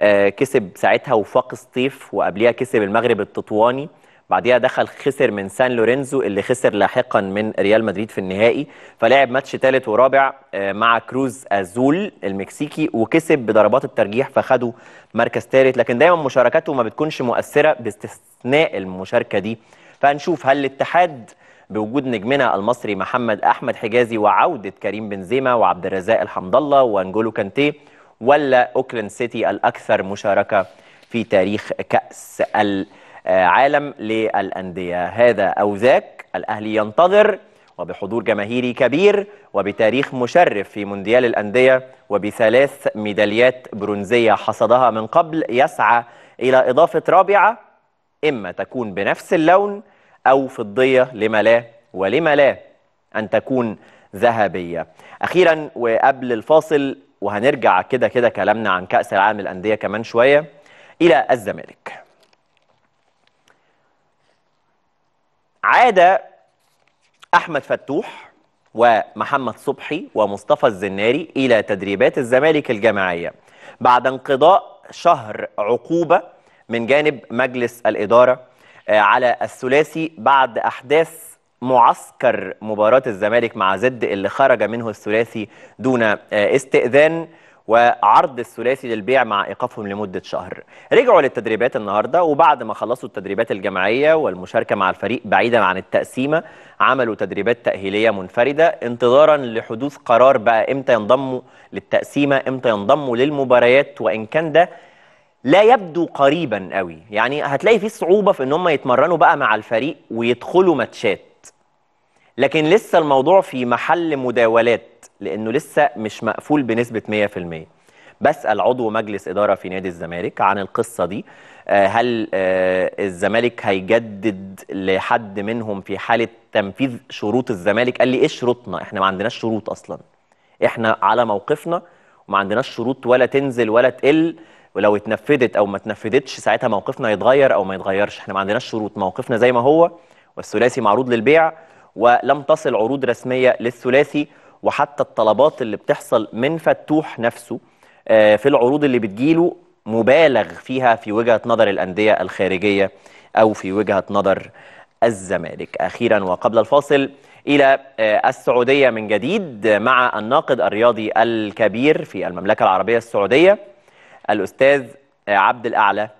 آه، كسب ساعتها وفاق سطيف وقبليها كسب المغرب التطواني بعديها دخل خسر من سان لورينزو اللي خسر لاحقا من ريال مدريد في النهائي فلعب ماتش ثالث ورابع آه، مع كروز ازول المكسيكي وكسب بضربات الترجيح فخدوا مركز ثالث لكن دايما مشاركاته ما بتكونش مؤثره باستثناء المشاركه دي فهنشوف هل الاتحاد بوجود نجمنا المصري محمد احمد حجازي وعوده كريم بنزيما وعبد الرزاق الحمد الله وانجولو كانتيه ولا اوكلاند سيتي الاكثر مشاركه في تاريخ كاس العالم للانديه هذا او ذاك الاهلي ينتظر وبحضور جماهيري كبير وبتاريخ مشرف في مونديال الانديه وبثلاث ميداليات برونزيه حصدها من قبل يسعى الى اضافه رابعه اما تكون بنفس اللون او فضيه لما لا ولما لا ان تكون ذهبيه اخيرا وقبل الفاصل وهنرجع كده كده كلامنا عن كأس العالم للأندية كمان شوية إلى الزمالك عاد أحمد فتوح ومحمد صبحي ومصطفى الزناري إلى تدريبات الزمالك الجماعية بعد انقضاء شهر عقوبة من جانب مجلس الإدارة آه، على الثلاثي بعد أحداث معسكر مباراة الزمالك مع زد اللي خرج منه الثلاثي دون آه، استئذان وعرض الثلاثي للبيع مع ايقافهم لمده شهر. رجعوا للتدريبات النهارده وبعد ما خلصوا التدريبات الجماعيه والمشاركه مع الفريق بعيدا عن التقسيمه عملوا تدريبات تاهيليه منفرده انتظارا لحدوث قرار بقى امتى ينضموا للتقسيمه، امتى ينضموا للمباريات وان كان ده لا يبدو قريبا قوي، يعني هتلاقي في صعوبه في ان هم يتمرنوا بقى مع الفريق ويدخلوا ماتشات. لكن لسه الموضوع في محل مداولات لانه لسه مش مقفول بنسبه 100% بسال عضو مجلس اداره في نادي الزمالك عن القصه دي آه، هل آه، الزمالك هيجدد لحد منهم في حاله تنفيذ شروط الزمالك قال لي ايه شروطنا احنا ما عندناش شروط اصلا احنا على موقفنا وما عندناش شروط ولا تنزل ولا تقل ولو اتنفذت او ما اتنفذتش ساعتها موقفنا يتغير او ما يتغيرش احنا ما عندناش شروط موقفنا زي ما هو والثلاثي معروض للبيع ولم تصل عروض رسمية للثلاثي وحتى الطلبات اللي بتحصل من فتوح نفسه آه، في العروض اللي بتجيله مبالغ فيها في وجهة نظر الأندية الخارجية أو في وجهة نظر الزمالك أخيرا وقبل الفاصل إلى آه، السعودية من جديد مع الناقد الرياضي الكبير في المملكة العربية السعودية الأستاذ آه، عبد الأعلى